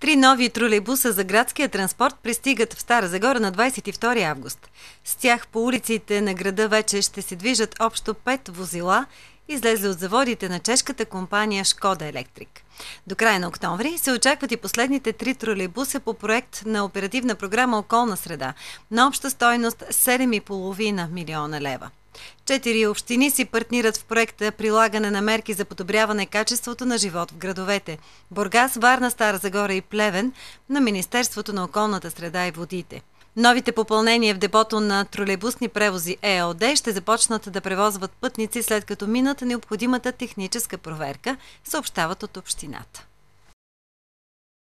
Три нови тролейбуса за градския транспорт пристигат в Стара Загора на 22 август. С тях по улиците на града вече ще се движат общо пет возила, излезли от заводите на чешката компания Шкода Електрик. До края на октомври се очакват и последните три тролейбуса по проект на оперативна програма Околна среда на обща стойност 7,5 милиона лева. Четири общини си партнират в проекта прилагане на мерки за подобряване качеството на живот в градовете – Бургас, Варна, Стара Загора и Плевен на Министерството на околната среда и водите. Новите попълнения в депото на тролейбусни превози ЕОД ще започнат да превозват пътници след като минат необходимата техническа проверка, съобщават от общината.